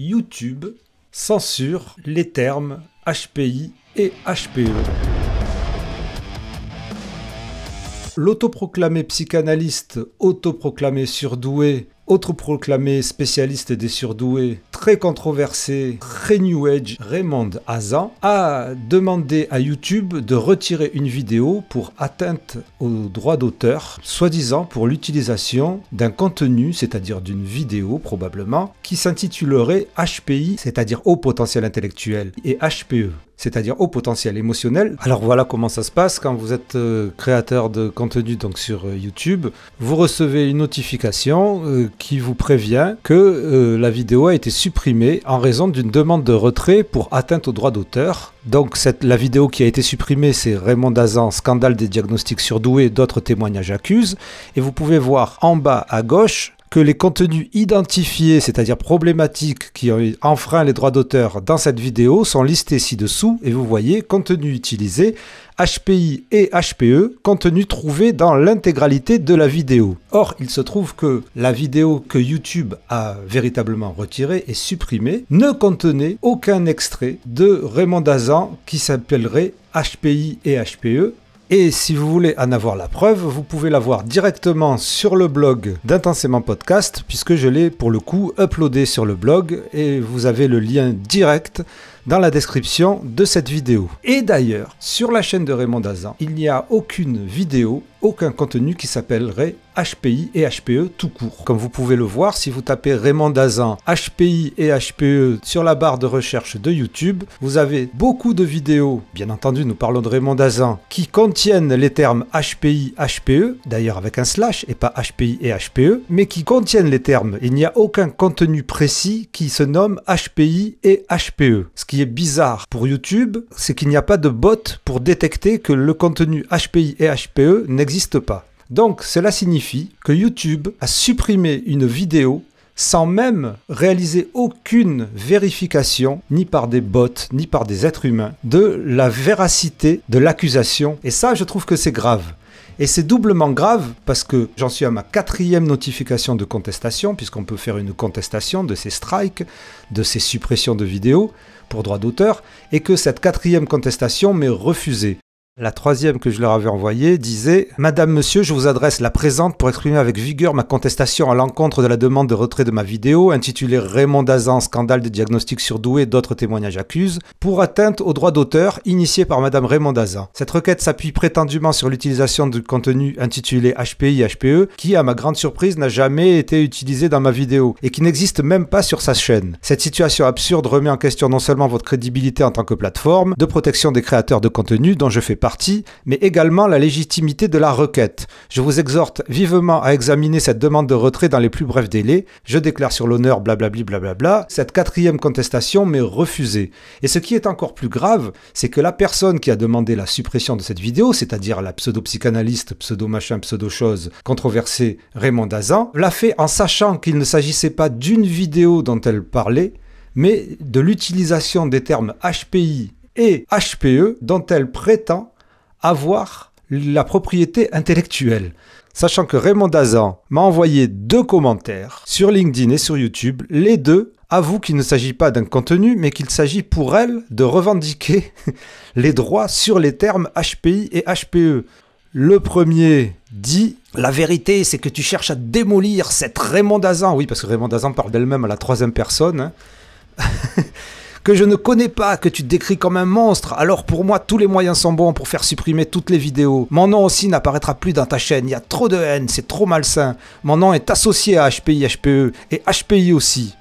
YouTube censure les termes HPI et HPE. L'autoproclamé psychanalyste, autoproclamé surdoué autre proclamé spécialiste des surdoués, très controversé, très New Age, Raymond Hazan, a demandé à YouTube de retirer une vidéo pour atteinte aux droits d'auteur, soi-disant pour l'utilisation d'un contenu, c'est-à-dire d'une vidéo probablement, qui s'intitulerait HPI, c'est-à-dire haut potentiel intellectuel, et HPE, c'est-à-dire au potentiel émotionnel. Alors voilà comment ça se passe quand vous êtes euh, créateur de contenu donc sur euh, YouTube. Vous recevez une notification euh, qui vous prévient que la vidéo a été supprimée en raison d'une demande de retrait pour atteinte aux droits d'auteur. Donc cette, la vidéo qui a été supprimée, c'est Raymond Dazan, scandale des diagnostics surdoués, d'autres témoignages accusent. Et vous pouvez voir en bas à gauche que les contenus identifiés, c'est-à-dire problématiques qui ont enfreint les droits d'auteur dans cette vidéo, sont listés ci-dessous et vous voyez contenu utilisé, HPI et HPE, contenu trouvé dans l'intégralité de la vidéo. Or, il se trouve que la vidéo que YouTube a véritablement retirée et supprimée ne contenait aucun extrait de Raymond Dazan qui s'appellerait HPI et HPE et si vous voulez en avoir la preuve, vous pouvez la voir directement sur le blog d'Intensément Podcast, puisque je l'ai pour le coup uploadé sur le blog et vous avez le lien direct dans la description de cette vidéo. Et d'ailleurs, sur la chaîne de Raymond Dazan, il n'y a aucune vidéo, aucun contenu qui s'appellerait HPI et HPE tout court. Comme vous pouvez le voir, si vous tapez Raymond Dazan HPI et HPE sur la barre de recherche de YouTube, vous avez beaucoup de vidéos, bien entendu nous parlons de Raymond Dazan, qui contiennent les termes HPI, HPE, d'ailleurs avec un slash et pas HPI et HPE, mais qui contiennent les termes. Il n'y a aucun contenu précis qui se nomme HPI et HPE, ce qui bizarre pour YouTube, c'est qu'il n'y a pas de bot pour détecter que le contenu HPI et HPE n'existe pas. Donc cela signifie que YouTube a supprimé une vidéo sans même réaliser aucune vérification, ni par des bots, ni par des êtres humains, de la véracité de l'accusation. Et ça, je trouve que c'est grave. Et c'est doublement grave parce que j'en suis à ma quatrième notification de contestation, puisqu'on peut faire une contestation de ces strikes, de ces suppressions de vidéos pour droit d'auteur, et que cette quatrième contestation m'est refusée. La troisième que je leur avais envoyée disait Madame, Monsieur, je vous adresse la présente pour exprimer avec vigueur ma contestation à l'encontre de la demande de retrait de ma vidéo intitulée Raymond Dazan, scandale de diagnostic surdoué, d'autres témoignages accusent, pour atteinte aux droits d'auteur initiée par Madame Raymond Dazan. Cette requête s'appuie prétendument sur l'utilisation du contenu intitulé HPI-HPE, qui, à ma grande surprise, n'a jamais été utilisé dans ma vidéo et qui n'existe même pas sur sa chaîne. Cette situation absurde remet en question non seulement votre crédibilité en tant que plateforme de protection des créateurs de contenu dont je fais partie, mais également la légitimité de la requête. Je vous exhorte vivement à examiner cette demande de retrait dans les plus brefs délais. Je déclare sur l'honneur blablabli blablabla. Cette quatrième contestation m'est refusée. Et ce qui est encore plus grave, c'est que la personne qui a demandé la suppression de cette vidéo, c'est-à-dire la pseudo-psychanalyste, pseudo-machin, pseudo-chose controversée Raymond Dazan, l'a fait en sachant qu'il ne s'agissait pas d'une vidéo dont elle parlait, mais de l'utilisation des termes HPI et HPE dont elle prétend avoir la propriété intellectuelle. Sachant que Raymond Dazan m'a envoyé deux commentaires sur LinkedIn et sur YouTube, les deux avouent qu'il ne s'agit pas d'un contenu, mais qu'il s'agit pour elle de revendiquer les droits sur les termes HPI et HPE. Le premier dit La vérité, c'est que tu cherches à démolir cette Raymond Dazan. Oui, parce que Raymond Dazan parle d'elle-même à la troisième personne. Hein. que je ne connais pas, que tu décris comme un monstre, alors pour moi tous les moyens sont bons pour faire supprimer toutes les vidéos. Mon nom aussi n'apparaîtra plus dans ta chaîne, il y a trop de haine, c'est trop malsain. Mon nom est associé à HPI, HPE et HPI aussi.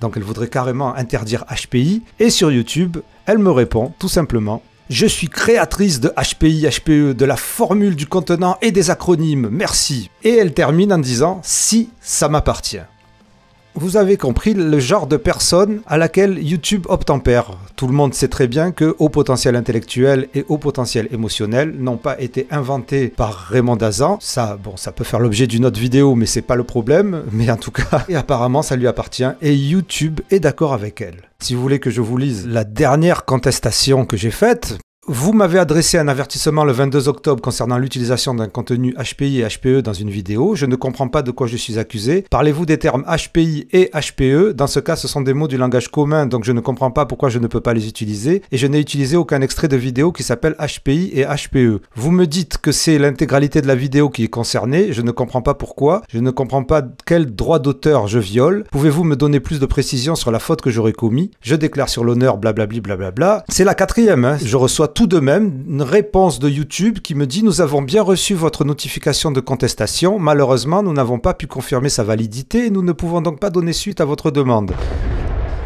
Donc elle voudrait carrément interdire HPI. Et sur YouTube, elle me répond tout simplement je suis créatrice de HPI, HPE, de la formule du contenant et des acronymes, merci. Et elle termine en disant Si ça m'appartient. Vous avez compris le genre de personne à laquelle YouTube obtempère. Tout le monde sait très bien que haut potentiel intellectuel et haut potentiel émotionnel n'ont pas été inventés par Raymond Dazan. Ça, bon, ça peut faire l'objet d'une autre vidéo, mais c'est pas le problème. Mais en tout cas, et apparemment, ça lui appartient et YouTube est d'accord avec elle. Si vous voulez que je vous lise la dernière contestation que j'ai faite, vous m'avez adressé un avertissement le 22 octobre concernant l'utilisation d'un contenu HPI et HPE dans une vidéo. Je ne comprends pas de quoi je suis accusé. Parlez-vous des termes HPI et HPE Dans ce cas, ce sont des mots du langage commun, donc je ne comprends pas pourquoi je ne peux pas les utiliser. Et je n'ai utilisé aucun extrait de vidéo qui s'appelle HPI et HPE. Vous me dites que c'est l'intégralité de la vidéo qui est concernée. Je ne comprends pas pourquoi. Je ne comprends pas quel droit d'auteur je viole. Pouvez-vous me donner plus de précisions sur la faute que j'aurais commis Je déclare sur l'honneur, blablabli, blablabla. C'est la quatrième. Hein. Je reçois tout de même une réponse de YouTube qui me dit Nous avons bien reçu votre notification de contestation. Malheureusement, nous n'avons pas pu confirmer sa validité et nous ne pouvons donc pas donner suite à votre demande.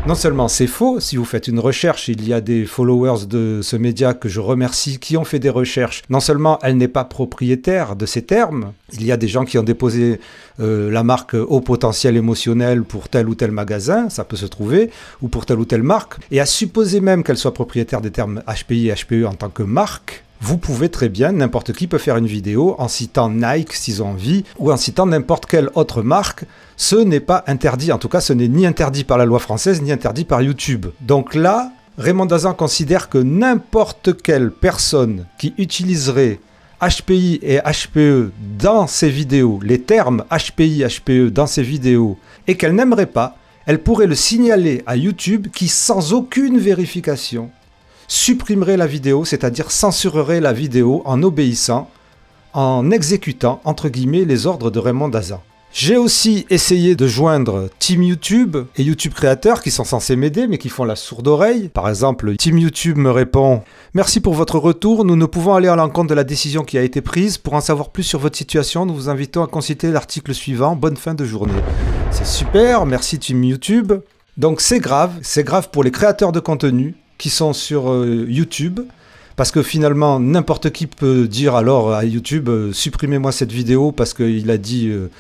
Non seulement c'est faux, si vous faites une recherche, il y a des followers de ce média que je remercie qui ont fait des recherches. Non seulement elle n'est pas propriétaire de ces termes, il y a des gens qui ont déposé euh, la marque au potentiel émotionnel pour tel ou tel magasin, ça peut se trouver, ou pour telle ou telle marque. Et à supposer même qu'elle soit propriétaire des termes HPI et HPE en tant que marque, vous pouvez très bien, n'importe qui peut faire une vidéo en citant Nike s'ils ont envie, ou en citant n'importe quelle autre marque. Ce n'est pas interdit, en tout cas ce n'est ni interdit par la loi française, ni interdit par YouTube. Donc là, Raymond Dazan considère que n'importe quelle personne qui utiliserait HPI et HPE dans ses vidéos, les termes HPI, HPE dans ses vidéos, et qu'elle n'aimerait pas, elle pourrait le signaler à YouTube qui, sans aucune vérification, supprimerait la vidéo, c'est-à-dire censurerait la vidéo en obéissant, en exécutant, entre guillemets, les ordres de Raymond Daza. J'ai aussi essayé de joindre Team YouTube et YouTube Créateurs qui sont censés m'aider mais qui font la sourde oreille. Par exemple, Team YouTube me répond Merci pour votre retour, nous ne pouvons aller à l'encontre de la décision qui a été prise. Pour en savoir plus sur votre situation, nous vous invitons à consulter l'article suivant. Bonne fin de journée. C'est super, merci Team YouTube. Donc c'est grave, c'est grave pour les créateurs de contenu, qui sont sur euh, YouTube. Parce que finalement, n'importe qui peut dire alors à YouTube, euh, supprimez-moi cette vidéo parce qu'il a dit, euh,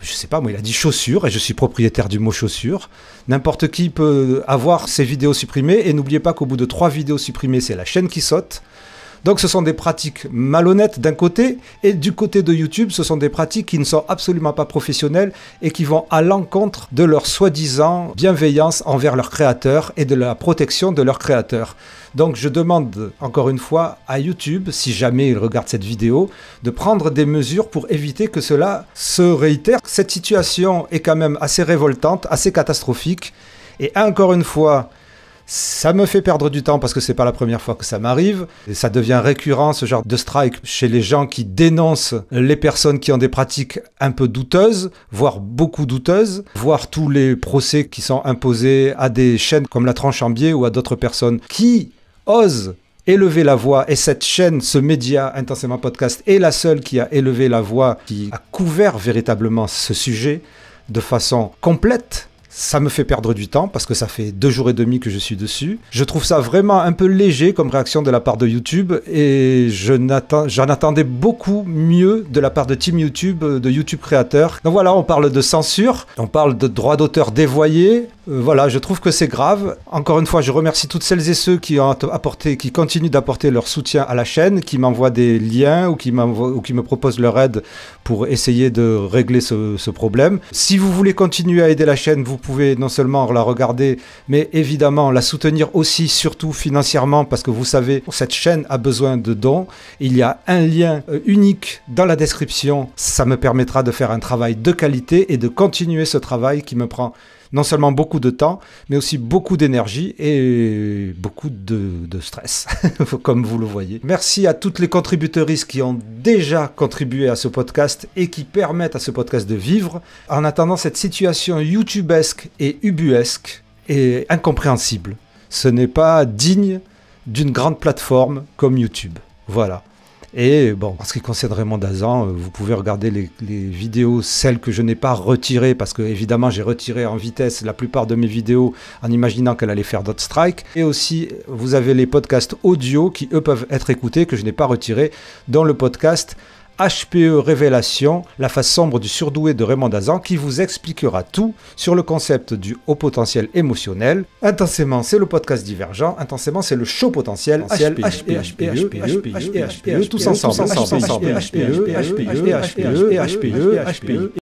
je sais pas moi, il a dit chaussures et je suis propriétaire du mot chaussures. N'importe qui peut avoir ses vidéos supprimées et n'oubliez pas qu'au bout de trois vidéos supprimées, c'est la chaîne qui saute. Donc ce sont des pratiques malhonnêtes d'un côté, et du côté de YouTube, ce sont des pratiques qui ne sont absolument pas professionnelles et qui vont à l'encontre de leur soi-disant bienveillance envers leurs créateurs et de la protection de leurs créateurs. Donc je demande encore une fois à YouTube, si jamais ils regardent cette vidéo, de prendre des mesures pour éviter que cela se réitère. Cette situation est quand même assez révoltante, assez catastrophique. Et encore une fois, ça me fait perdre du temps parce que c'est pas la première fois que ça m'arrive. ça devient récurrent ce genre de strike chez les gens qui dénoncent les personnes qui ont des pratiques un peu douteuses, voire beaucoup douteuses, voire tous les procès qui sont imposés à des chaînes comme la Tranche en Biais ou à d'autres personnes qui osent élever la voix et cette chaîne, ce média intensément podcast est la seule qui a élevé la voix, qui a couvert véritablement ce sujet de façon complète ça me fait perdre du temps parce que ça fait deux jours et demi que je suis dessus. Je trouve ça vraiment un peu léger comme réaction de la part de YouTube et j'en attendais beaucoup mieux de la part de Team YouTube, euh, de YouTube créateurs. Donc voilà, on parle de censure, on parle de droits d'auteur dévoyés. Euh, voilà, je trouve que c'est grave. Encore une fois, je remercie toutes celles et ceux qui ont apporté, qui continuent d'apporter leur soutien à la chaîne, qui m'envoient des liens ou qui, ou qui me proposent leur aide pour essayer de régler ce, ce problème. Si vous voulez continuer à aider la chaîne, vous vous pouvez non seulement la regarder, mais évidemment la soutenir aussi, surtout financièrement, parce que vous savez, cette chaîne a besoin de dons. Il y a un lien euh, unique dans la description. Ça me permettra de faire un travail de qualité et de continuer ce travail qui me prend non seulement beaucoup de temps, mais aussi beaucoup d'énergie et beaucoup de, stress, comme vous le voyez. Merci à toutes les contributeuristes qui ont déjà contribué à ce podcast et qui permettent à ce podcast de vivre. En attendant cette situation YouTube-esque et ubuesque est incompréhensible, ce n'est pas digne d'une grande plateforme comme YouTube. Voilà. Et bon, en ce qui concerne Raymond Dazan, euh, vous pouvez regarder les, vidéos, celles que je n'ai pas retirées, parce que évidemment j'ai retiré en vitesse la plupart de mes vidéos en imaginant qu'elle allait faire d'autres strikes. Et aussi, vous avez les podcasts audio qui, eux, peuvent être écoutés, que je n'ai pas retirés, dans le podcast HPE Révélation, la face sombre du surdoué de Raymond Dazan qui vous expliquera tout sur le concept du haut potentiel émotionnel. Intensément, c'est le podcast divergent. Intensément, c'est le show potentiel. HPE, HPE, HPE, HPE, HPE, HPE, HPE, HPE, HPE.